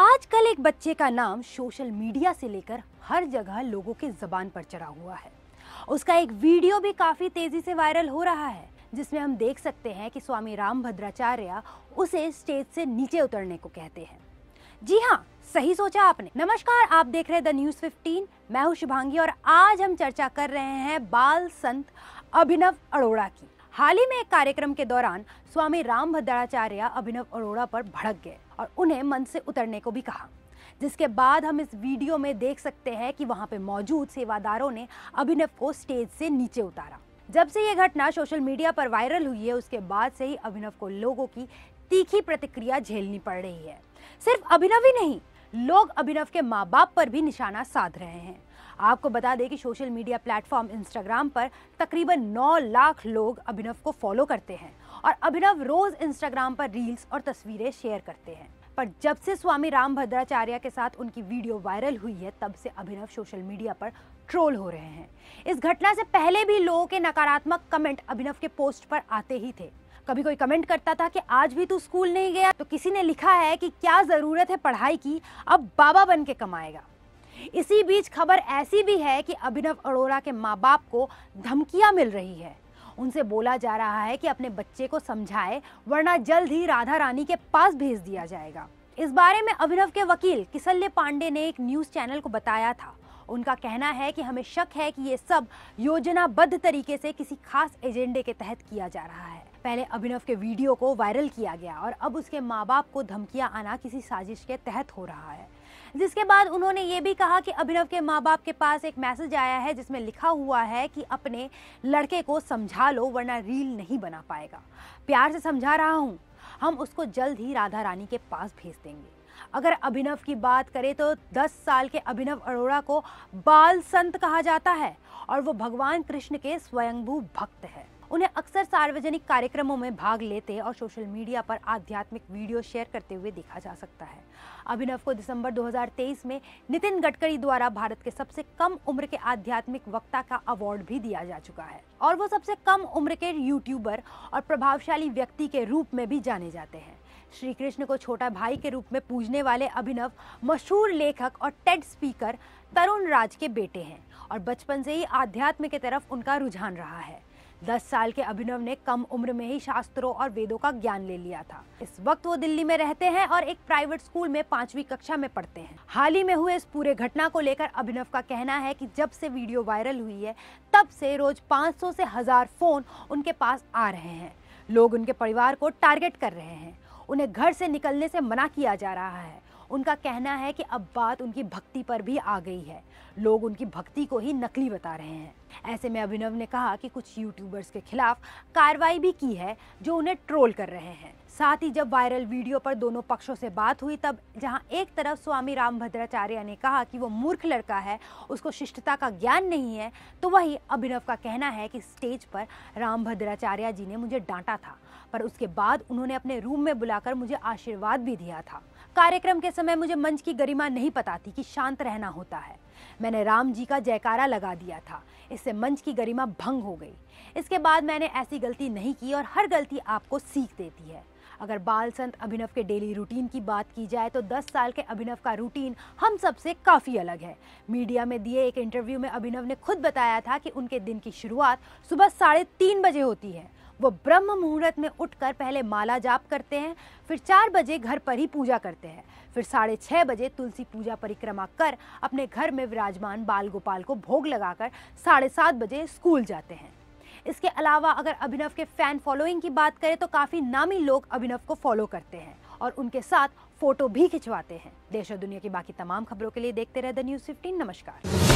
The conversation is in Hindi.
आजकल एक बच्चे का नाम सोशल मीडिया से लेकर हर जगह लोगों के जबान पर चढ़ा हुआ है उसका एक वीडियो भी काफी तेजी से वायरल हो रहा है जिसमें हम देख सकते हैं कि स्वामी राम भद्राचार्य उसे स्टेज से नीचे उतरने को कहते हैं जी हाँ सही सोचा आपने नमस्कार आप देख रहे हैं द न्यूज 15 मैं हूँ शुभांगी और आज हम चर्चा कर रहे हैं बाल संत अभिनव अरोड़ा की हाल ही में एक कार्यक्रम के दौरान स्वामी राम भद्राचार्य अभिनव अरोड़ा पर भड़क गए और उन्हें मन से उतरने को भी कहा जिसके बाद हम इस वीडियो में देख सकते हैं कि वहां पे मौजूद सेवादारों ने अभिनव को स्टेज से नीचे उतारा जब से ये घटना सोशल मीडिया पर वायरल हुई है उसके बाद से ही अभिनव को लोगों की तीखी प्रतिक्रिया झेलनी पड़ रही है सिर्फ अभिनव ही नहीं लोग अभिनव के माँ बाप पर भी निशाना साध रहे हैं आपको बता दें कि सोशल मीडिया प्लेटफॉर्म इंस्टाग्राम पर तकरीबन 9 लाख लोग अभिनव को फॉलो करते हैं और अभिनव रोज इंस्टाग्राम पर रील्स और तस्वीरें शेयर करते हैं पर जब से स्वामी राम भद्राचार्य के साथ उनकी वीडियो वायरल हुई है तब से अभिनव सोशल मीडिया पर ट्रोल हो रहे हैं इस घटना से पहले भी लोगों के नकारात्मक कमेंट अभिनव के पोस्ट पर आते ही थे कभी कोई कमेंट करता था कि आज भी तू स्कूल नहीं गया तो किसी ने लिखा है कि क्या ज़रूरत है पढ़ाई की अब बाबा बन के कमाएगा इसी बीच खबर ऐसी भी है कि अभिनव अरोड़ा के माँ बाप को धमकियां मिल रही है उनसे बोला जा रहा है कि अपने बच्चे को समझाए वरना जल्द ही राधा रानी के पास भेज दिया जाएगा इस बारे में अभिनव के वकील किसल्य पांडे ने एक न्यूज चैनल को बताया था उनका कहना है कि हमें शक है कि ये सब योजनाबद्ध तरीके से किसी खास एजेंडे के तहत किया जा रहा है पहले अभिनव के वीडियो को वायरल किया गया और अब उसके माँ बाप को धमकियाँ आना किसी साजिश के तहत हो रहा है जिसके बाद उन्होंने ये भी कहा कि अभिनव के माँ बाप के पास एक मैसेज आया है जिसमें लिखा हुआ है कि अपने लड़के को समझा लो वरना रील नहीं बना पाएगा प्यार से समझा रहा हूँ हम उसको जल्द ही राधा रानी के पास भेज देंगे अगर अभिनव की बात करें तो 10 साल के अभिनव अरोड़ा को बाल संत कहा जाता है और वो भगवान कृष्ण के स्वयंभू भक्त है उन्हें अक्सर सार्वजनिक कार्यक्रमों में भाग लेते और सोशल मीडिया पर आध्यात्मिक वीडियो शेयर करते हुए देखा जा सकता है अभिनव को दिसंबर 2023 में नितिन गडकरी द्वारा भारत के सबसे कम उम्र के आध्यात्मिक वक्ता का अवार्ड भी दिया जा चुका है और वो सबसे कम उम्र के यूट्यूबर और प्रभावशाली व्यक्ति के रूप में भी जाने जाते हैं श्री कृष्ण को छोटा भाई के रूप में पूजने वाले अभिनव मशहूर लेखक और टेड स्पीकर तरुण राज के बेटे हैं और बचपन से ही आध्यात्म के तरफ उनका रुझान रहा है दस साल के अभिनव ने कम उम्र में ही शास्त्रों और वेदों का ज्ञान ले लिया था इस वक्त वो दिल्ली में रहते हैं और एक प्राइवेट स्कूल में पांचवी कक्षा में पढ़ते हैं हाल ही में हुए इस पूरे घटना को लेकर अभिनव का कहना है कि जब से वीडियो वायरल हुई है तब से रोज 500 से हजार फोन उनके पास आ रहे हैं लोग उनके परिवार को टारगेट कर रहे हैं उन्हें घर से निकलने से मना किया जा रहा है उनका कहना है कि अब बात उनकी भक्ति पर भी आ गई है लोग उनकी भक्ति को ही नकली बता रहे हैं ऐसे में अभिनव ने कहा कि कुछ यूट्यूबर्स के खिलाफ कार्रवाई भी की है जो उन्हें ट्रोल कर रहे हैं साथ ही जब वायरल वीडियो पर दोनों पक्षों से बात हुई तब जहां एक तरफ स्वामी राम भद्राचार्य ने कहा कि वो मूर्ख लड़का है उसको शिष्टता का ज्ञान नहीं है तो वही अभिनव का कहना है कि स्टेज पर राम भद्राचार्य जी ने मुझे डांटा था पर उसके बाद उन्होंने अपने रूम में बुलाकर मुझे आशीर्वाद भी दिया था कार्यक्रम के समय मुझे मंच की गरिमा नहीं पता थी कि शांत रहना होता है मैंने राम जी का जयकारा लगा दिया था इससे मंच की गरिमा भंग हो गई इसके बाद मैंने ऐसी गलती नहीं की और हर गलती आपको सीख देती है अगर बाल संत अभिनव के डेली रूटीन की बात की जाए तो 10 साल के अभिनव का रूटीन हम सब से काफ़ी अलग है मीडिया में दिए एक इंटरव्यू में अभिनव ने खुद बताया था कि उनके दिन की शुरुआत सुबह साढ़े तीन बजे होती है वो ब्रह्म मुहूर्त में उठकर पहले माला जाप करते हैं फिर चार बजे घर पर ही पूजा करते हैं फिर साढ़े छः बजे तुलसी पूजा परिक्रमा कर अपने घर में विराजमान बाल गोपाल को भोग लगाकर साढ़े सात बजे स्कूल जाते हैं इसके अलावा अगर अभिनव के फैन फॉलोइंग की बात करें तो काफ़ी नामी लोग अभिनव को फॉलो करते हैं और उनके साथ फोटो भी खिंचवाते हैं देश और दुनिया की बाकी तमाम खबरों के लिए देखते रहे द न्यूज़ फिफ्टीन नमस्कार